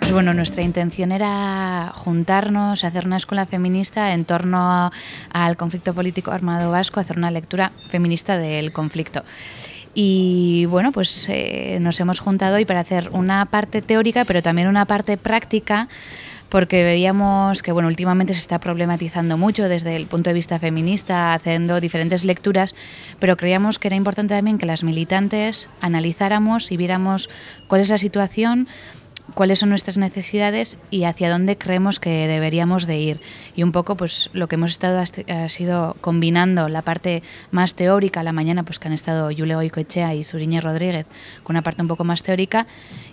Pues bueno, nuestra intención era juntarnos, hacer una escuela feminista en torno al conflicto político armado vasco, hacer una lectura feminista del conflicto. Y bueno, pues eh, nos hemos juntado hoy para hacer una parte teórica, pero también una parte práctica porque veíamos que bueno, últimamente se está problematizando mucho desde el punto de vista feminista, haciendo diferentes lecturas, pero creíamos que era importante también que las militantes analizáramos y viéramos cuál es la situación cuáles son nuestras necesidades y hacia dónde creemos que deberíamos de ir. Y un poco pues lo que hemos estado ha sido combinando la parte más teórica, la mañana pues que han estado y Goicoechea y Suriñe Rodríguez, con una parte un poco más teórica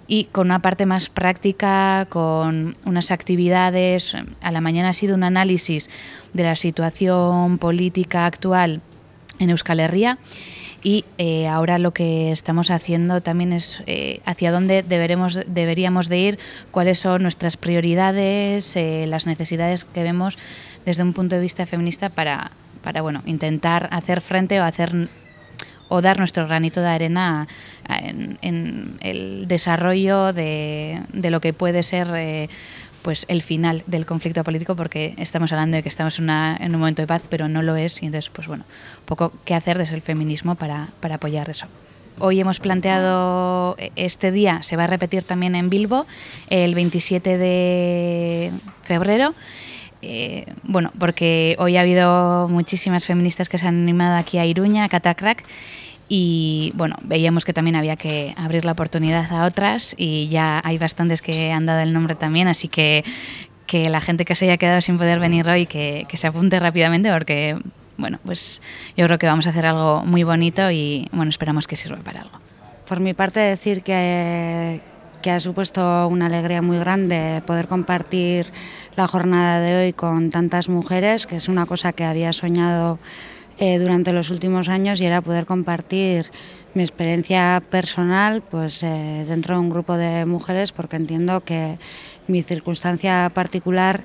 y con una parte más práctica, con unas actividades. A la mañana ha sido un análisis de la situación política actual en Euskal Herria y eh, ahora lo que estamos haciendo también es eh, hacia dónde deberemos, deberíamos de ir, cuáles son nuestras prioridades, eh, las necesidades que vemos desde un punto de vista feminista para, para bueno, intentar hacer frente o hacer o dar nuestro granito de arena en, el desarrollo de, de, lo que puede ser pues el final del conflicto político porque estamos hablando de que estamos en un momento de paz, pero no lo es y entonces pues bueno, poco qué hacer desde el feminismo para, apoyar eso. Hoy hemos planteado eh, este día, se va a repetir también en Bilbo, el 27 de febrero. Eh, bueno, porque hoy ha habido muchísimas feministas que se han animado aquí a Iruña, a Catacrac, y bueno, veíamos que también había que abrir la oportunidad a otras y ya hay bastantes que han dado el nombre también, así que que la gente que se haya quedado sin poder venir hoy que, se apunte rápidamente porque bueno, pues yo creo que vamos a hacer algo muy bonito y bueno, esperamos que sirva para algo. Por mi parte decir que, que ha supuesto una alegría muy grande poder compartir la jornada de hoy con tantas mujeres, que es una cosa que había soñado eh, durante los últimos años y era poder compartir mi experiencia personal pues, eh, dentro de un grupo de mujeres porque entiendo que mi circunstancia particular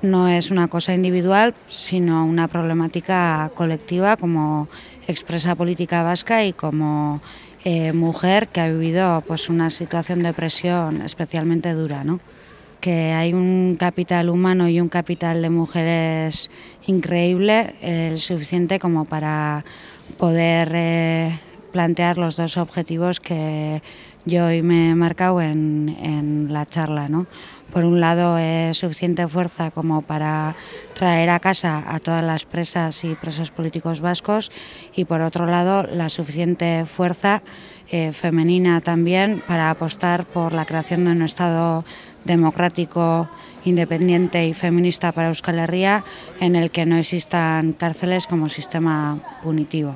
no es una cosa individual, sino una problemática colectiva como expresa política vasca y como eh, mujer que ha vivido pues, una situación de presión especialmente dura que hay un capital humano y un capital de mujeres increíble, el suficiente como para poder eh, plantear los dos objetivos que yo hoy me he marcado en, la charla. Por un lado, es eh, suficiente fuerza como para traer a casa a todas las presas y presos políticos vascos y por otro lado, la suficiente fuerza eh, femenina también para apostar por la creación de un Estado democrático, independiente y feminista para Euskal Herria en el que no existan cárceles como sistema punitivo.